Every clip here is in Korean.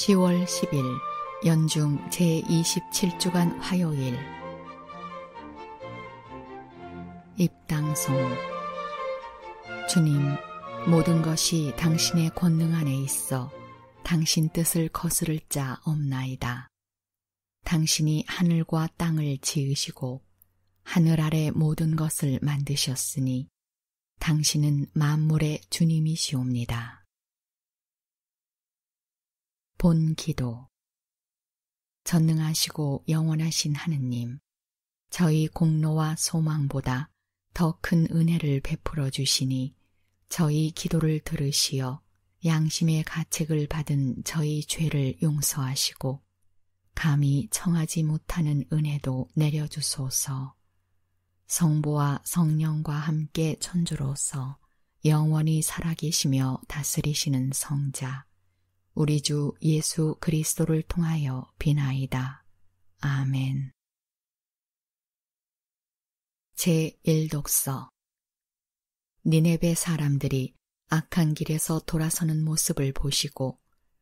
10월 10일 연중 제27주간 화요일 입당송 주님, 모든 것이 당신의 권능 안에 있어 당신 뜻을 거스를 자 없나이다. 당신이 하늘과 땅을 지으시고 하늘 아래 모든 것을 만드셨으니 당신은 만물의 주님이시옵니다. 본 기도 전능하시고 영원하신 하느님, 저희 공로와 소망보다 더 큰 은혜를 베풀어 주시니 저희 기도를 들으시어 양심의 가책을 받은 저희 죄를 용서하시고 감히 청하지 못하는 은혜도 내려주소서. 성부와 성령과 함께 천주로서 영원히 살아계시며 다스리시는 성자. 우리 주 예수 그리스도를 통하여 비나이다. 아멘. 제1독서 니네베 사람들이 악한 길에서 돌아서는 모습을 보시고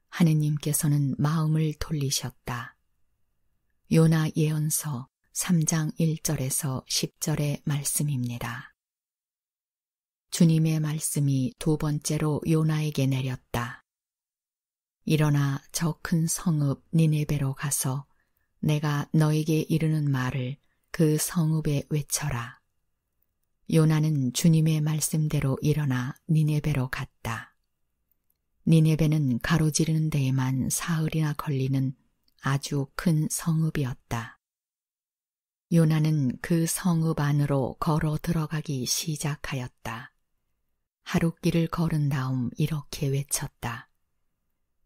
하느님께서는 마음을 돌리셨다. 요나 예언서 3장 1절에서 10절의 말씀입니다. 주님의 말씀이 두 번째로 요나에게 내렸다. 일어나 저 큰 성읍 니네베로 가서 내가 너에게 이르는 말을 그 성읍에 외쳐라. 요나는 주님의 말씀대로 일어나 니네베로 갔다. 니네베는 가로지르는 데에만 사흘이나 걸리는 아주 큰 성읍이었다. 요나는 그 성읍 안으로 걸어 들어가기 시작하였다. 하루길을 걸은 다음 이렇게 외쳤다.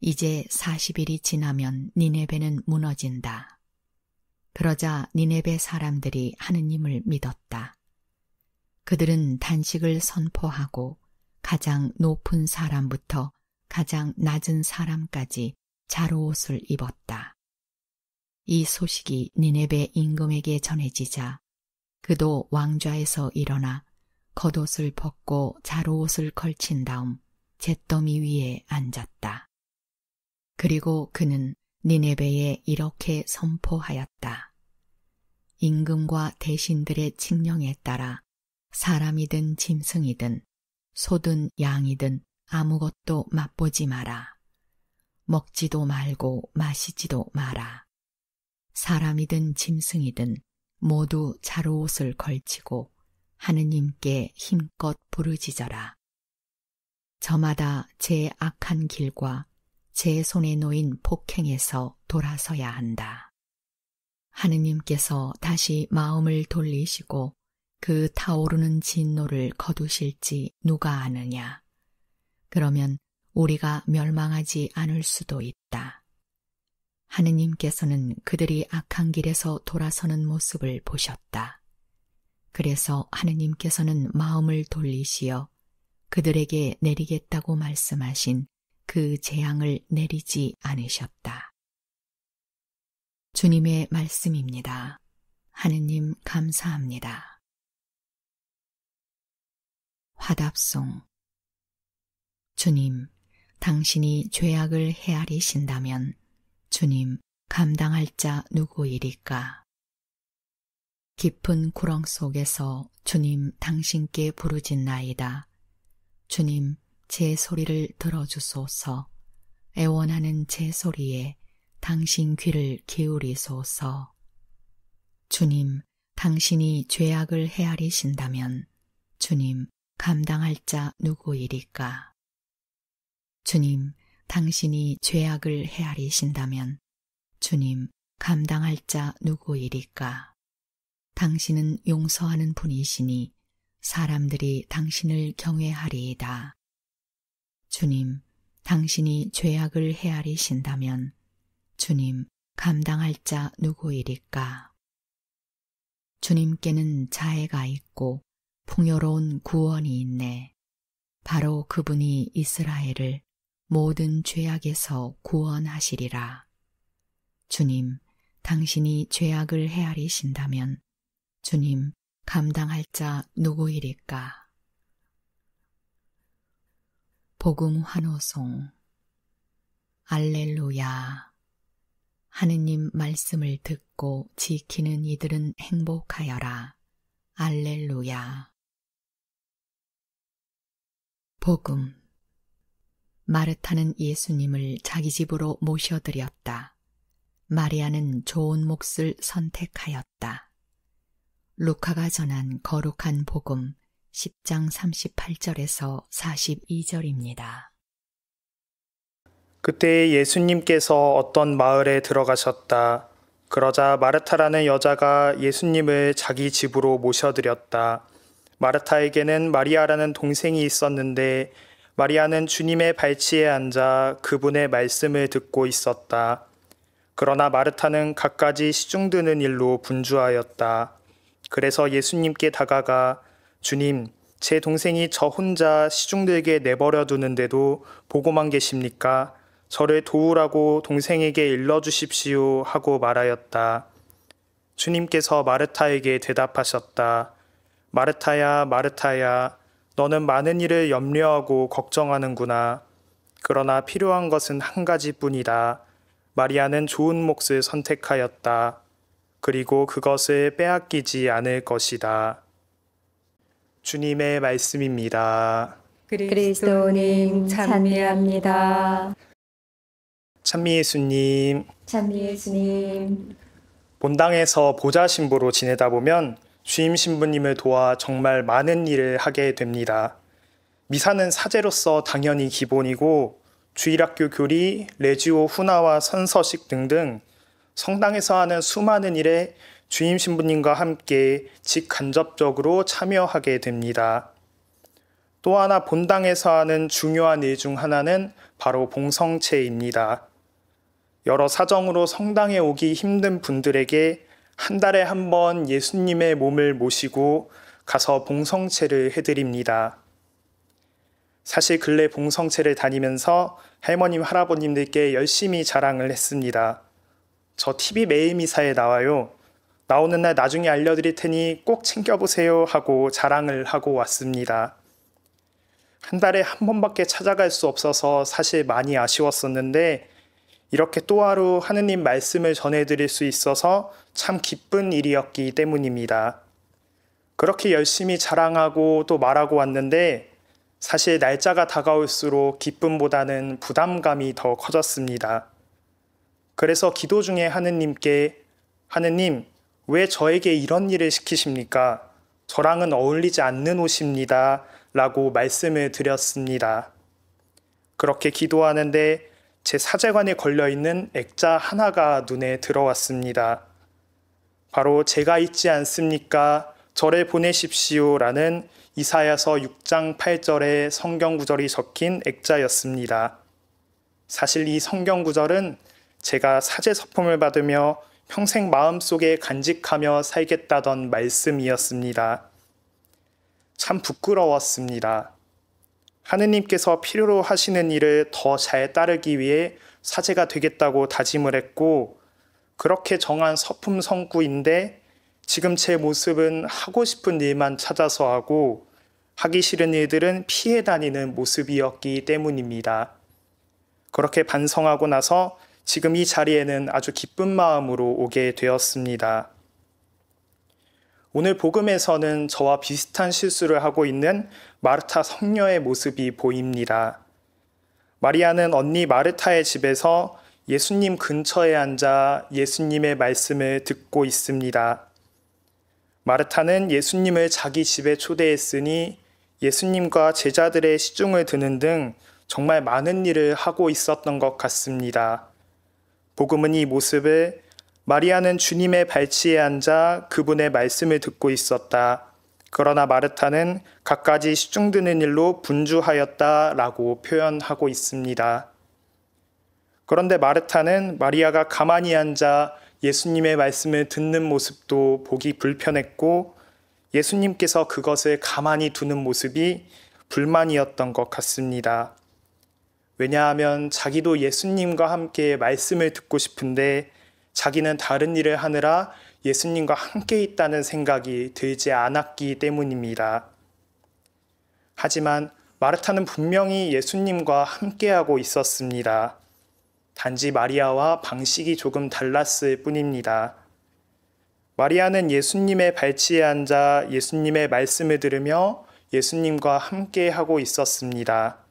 이제 40일이 지나면 니네베는 무너진다. 그러자 니네베 사람들이 하느님을 믿었다. 그들은 단식을 선포하고 가장 높은 사람부터 가장 낮은 사람까지 자로옷을 입었다. 이 소식이 니네베 임금에게 전해지자 그도 왕좌에서 일어나 겉옷을 벗고 자로옷을 걸친 다음 잿더미 위에 앉았다. 그리고 그는 니네베에 이렇게 선포하였다. 임금과 대신들의 칙령에 따라 사람이든 짐승이든 소든 양이든 아무것도 맛보지 마라. 먹지도 말고 마시지도 마라. 사람이든 짐승이든 모두 자로옷을 걸치고 하느님께 힘껏 부르짖어라. 저마다 제 악한 길과 제 손에 놓인 폭행에서 돌아서야 한다. 하느님께서 다시 마음을 돌리시고 그 타오르는 진노를 거두실지 누가 아느냐. 그러면 우리가 멸망하지 않을 수도 있다. 하느님께서는 그들이 악한 길에서 돌아서는 모습을 보셨다. 그래서 하느님께서는 마음을 돌리시어 그들에게 내리겠다고 말씀하신 그 재앙을 내리지 않으셨다. 주님의 말씀입니다. 하느님 감사합니다. 화답송 주님, 당신이 죄악을 헤아리신다면 주님 감당할 자 누구이리까? 깊은 구렁 속에서 주님 당신께 부르짖나이다. 주님 제 소리를 들어주소서. 애원하는 제 소리에 당신 귀를 기울이소서. 주님, 당신이 죄악을 헤아리신다면 주님, 감당할 자 누구이리까? 주님, 당신이 죄악을 헤아리신다면 주님, 감당할 자 누구이리까? 당신은 용서하는 분이시니 사람들이 당신을 경외하리이다. 주님, 당신이 죄악을 헤아리신다면 주님, 감당할 자누구일일까 주님께는 자애가 있고 풍요로운 구원이 있네. 바로 그분이 이스라엘을 모든 죄악에서 구원하시리라. 주님, 당신이 죄악을 헤아리신다면 주님, 감당할 자 누구이리까? 복음 환호송 알렐루야 하느님 말씀을 듣고 지키는 이들은 행복하여라. 알렐루야 복음 마르타는 예수님을 자기 집으로 모셔드렸다. 마리아는 좋은 몫을 선택하였다. 루카가 전한 거룩한 복음 10장 38절에서 42절입니다. 그때 예수님께서 어떤 마을에 들어가셨다. 그러자 마르타라는 여자가 예수님을 자기 집으로 모셔드렸다. 마르타에게는 마리아라는 동생이 있었는데 마리아는 주님의 발치에 앉아 그분의 말씀을 듣고 있었다. 그러나 마르타는 갖가지 시중드는 일로 분주하였다. 그래서 예수님께 다가가 주님, 제 동생이 저 혼자 시중들게 내버려 두는데도 보고만 계십니까? 저를 도우라고 동생에게 일러 주십시오 하고 말하였다. 주님께서 마르타에게 대답하셨다. 마르타야, 마르타야, 너는 많은 일을 염려하고 걱정하는구나. 그러나 필요한 것은 한 가지뿐이다. 마리아는 좋은 몫을 선택하였다. 그리고 그것을 빼앗기지 않을 것이다. 주님의 말씀입니다. 그리스도님 찬미합니다. 찬미 예수님. 찬미 예수님. 본당에서 보좌 신부로 지내다 보면 주임 신부님을 도와 정말 많은 일을 하게 됩니다. 미사는 사제로서 당연히 기본이고 주일학교 교리, 레지오 훈화와 선서식 등등 성당에서 하는 수많은 일에 주임 신부님과 함께 직간접적으로 참여하게 됩니다. 또 하나 본당에서 하는 중요한 일 중 하나는 바로 봉성체입니다. 여러 사정으로 성당에 오기 힘든 분들에게 한 달에 한 번 예수님의 몸을 모시고 가서 봉성체를 해드립니다. 사실 근래 봉성체를 다니면서 할머님, 할아버님들께 열심히 자랑을 했습니다. 저 TV 매일 미사에 나와요. 나오는 날 나중에 알려드릴 테니 꼭 챙겨보세요 하고 자랑을 하고 왔습니다. 한 달에 한 번밖에 찾아갈 수 없어서 사실 많이 아쉬웠었는데 이렇게 또 하루 하느님 말씀을 전해드릴 수 있어서 참 기쁜 일이었기 때문입니다. 그렇게 열심히 자랑하고 또 말하고 왔는데 사실 날짜가 다가올수록 기쁨보다는 부담감이 더 커졌습니다. 그래서 기도 중에 하느님께 하느님, 왜 저에게 이런 일을 시키십니까? 저랑은 어울리지 않는 옷입니다. 라고 말씀을 드렸습니다. 그렇게 기도하는데 제 사제관에 걸려있는 액자 하나가 눈에 들어왔습니다. 바로 제가 있지 않습니까? 저를 보내십시오. 라는 이사야서 6장 8절에 성경 구절이 적힌 액자였습니다. 사실 이 성경 구절은 제가 사제 서품을 받으며 평생 마음속에 간직하며 살겠다던 말씀이었습니다. 참 부끄러웠습니다. 하느님께서 필요로 하시는 일을 더 잘 따르기 위해 사제가 되겠다고 다짐을 했고, 그렇게 정한 서품성구인데 지금 제 모습은 하고 싶은 일만 찾아서 하고 하기 싫은 일들은 피해 다니는 모습이었기 때문입니다. 그렇게 반성하고 나서 지금 이 자리에는 아주 기쁜 마음으로 오게 되었습니다. 오늘 복음에서는 저와 비슷한 실수를 하고 있는 마르타 성녀의 모습이 보입니다. 마리아는 언니 마르타의 집에서 예수님 근처에 앉아 예수님의 말씀을 듣고 있습니다. 마르타는 예수님을 자기 집에 초대했으니 예수님과 제자들의 시중을 드는 등 정말 많은 일을 하고 있었던 것 같습니다. 복음은 이 모습을 마리아는 주님의 발치에 앉아 그분의 말씀을 듣고 있었다. 그러나 마르타는 갖가지 시중드는 일로 분주하였다라고 표현하고 있습니다. 그런데 마르타는 마리아가 가만히 앉아 예수님의 말씀을 듣는 모습도 보기 불편했고 예수님께서 그것을 가만히 두는 모습이 불만이었던 것 같습니다. 왜냐하면 자기도 예수님과 함께 말씀을 듣고 싶은데 자기는 다른 일을 하느라 예수님과 함께 있다는 생각이 들지 않았기 때문입니다. 하지만 마르타는 분명히 예수님과 함께하고 있었습니다. 단지 마리아와 방식이 조금 달랐을 뿐입니다. 마리아는 예수님의 발치에 앉아 예수님의 말씀을 들으며 예수님과 함께하고 있었습니다.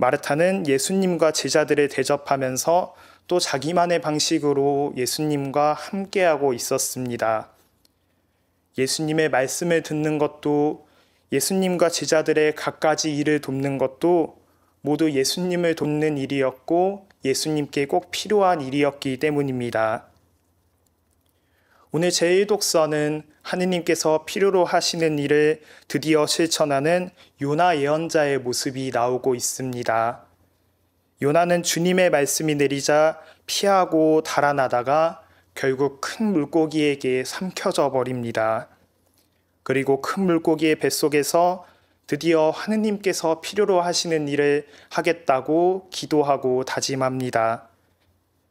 마르타는 예수님과 제자들을 대접하면서 또 자기만의 방식으로 예수님과 함께하고 있었습니다. 예수님의 말씀을 듣는 것도 예수님과 제자들의 갖가지 일을 돕는 것도 모두 예수님을 돕는 일이었고 예수님께 꼭 필요한 일이었기 때문입니다. 오늘 제1 독서는 하느님께서 필요로 하시는 일을 드디어 실천하는 요나 예언자의 모습이 나오고 있습니다. 요나는 주님의 말씀이 내리자 피하고 달아나다가 결국 큰 물고기에게 삼켜져 버립니다. 그리고 큰 물고기의 뱃속에서 드디어 하느님께서 필요로 하시는 일을 하겠다고 기도하고 다짐합니다.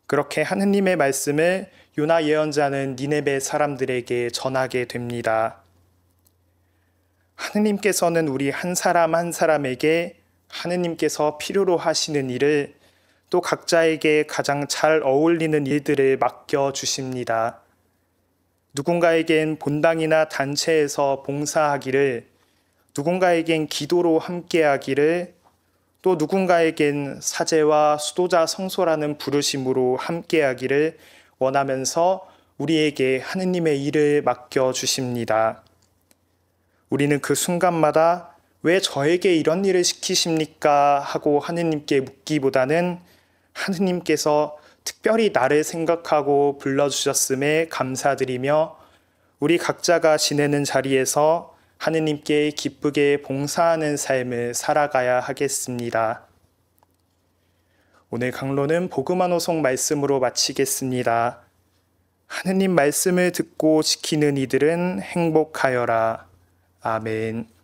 그렇게 하느님의 말씀을 요나 예언자는 니네베 사람들에게 전하게 됩니다. 하느님께서는 우리 한 사람 한 사람에게 하느님께서 필요로 하시는 일을 또 각자에게 가장 잘 어울리는 일들을 맡겨 주십니다. 누군가에겐 본당이나 단체에서 봉사하기를, 누군가에겐 기도로 함께하기를, 또 누군가에겐 사제와 수도자 성소라는 부르심으로 함께하기를 원하면서 우리에게 하느님의 일을 맡겨 주십니다. 우리는 그 순간마다 왜 저에게 이런 일을 시키십니까? 하고 하느님께 묻기보다는 하느님께서 특별히 나를 생각하고 불러주셨음에 감사드리며 우리 각자가 지내는 자리에서 하느님께 기쁘게 봉사하는 삶을 살아가야 하겠습니다. 오늘 강론은 복음한 호송 말씀으로 마치겠습니다. 하느님 말씀을 듣고 지키는 이들은 행복하여라. 아멘.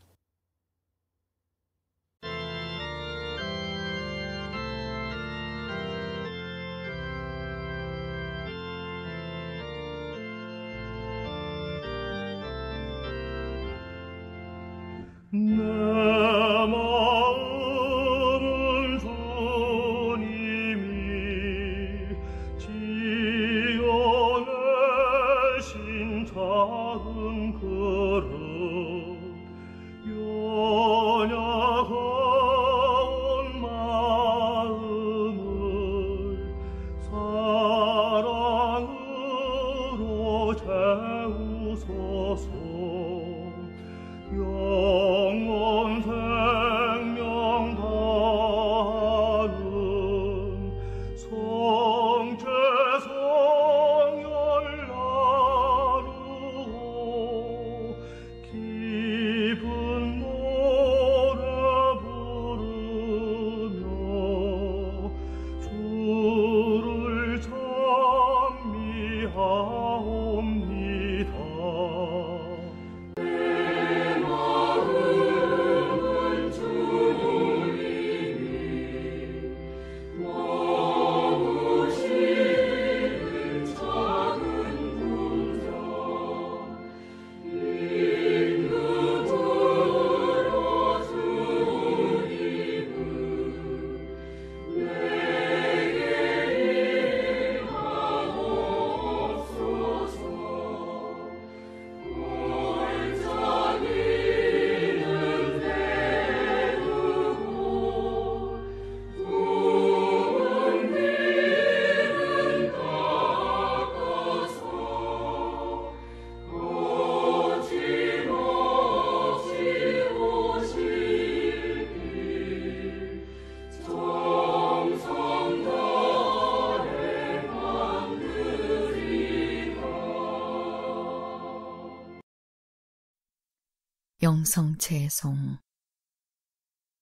명성채송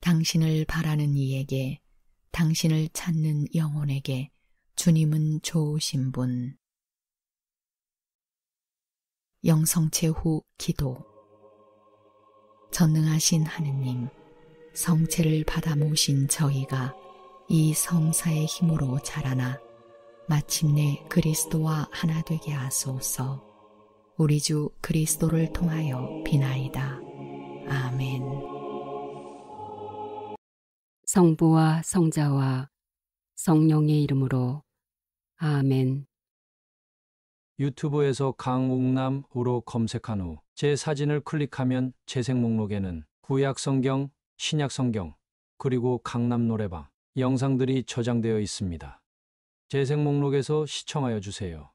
당신을 바라는 이에게 당신을 찾는 영혼에게 주님은 좋으신 분 영성체 후 기도 전능하신 하느님 성체를 받아 모신 저희가 이 성사의 힘으로 자라나 마침내 그리스도와 하나 되게 하소서 우리 주 그리스도를 통하여 비나이다. 아멘. 성부와 성자와 성령의 이름으로 아멘. 유튜브에서 강옥남으로 검색한 후 제 사진을 클릭하면 재생 목록에는 구약 성경, 신약 성경, 그리고 강남 노래방 영상들이 저장되어 있습니다. 재생 목록에서 시청하여 주세요.